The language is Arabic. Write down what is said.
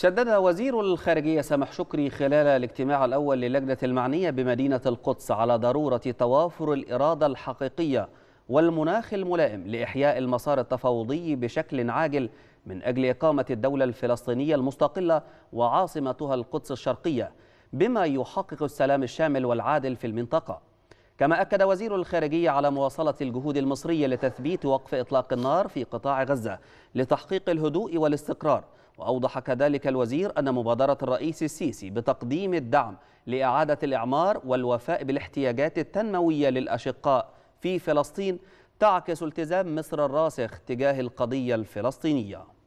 شدد وزير الخارجية سامح شكري خلال الاجتماع الأول للجنة المعنية بمدينة القدس على ضرورة توافر الإرادة الحقيقية والمناخ الملائم لإحياء المسار التفاوضي بشكل عاجل من أجل إقامة الدولة الفلسطينية المستقلة وعاصمتها القدس الشرقية بما يحقق السلام الشامل والعادل في المنطقة كما أكد وزير الخارجية على مواصلة الجهود المصرية لتثبيت وقف إطلاق النار في قطاع غزة لتحقيق الهدوء والاستقرار وأوضح كذلك الوزير أن مبادرة الرئيس السيسي بتقديم الدعم لإعادة الإعمار والوفاء بالاحتياجات التنموية للأشقاء في فلسطين تعكس التزام مصر الراسخ تجاه القضية الفلسطينية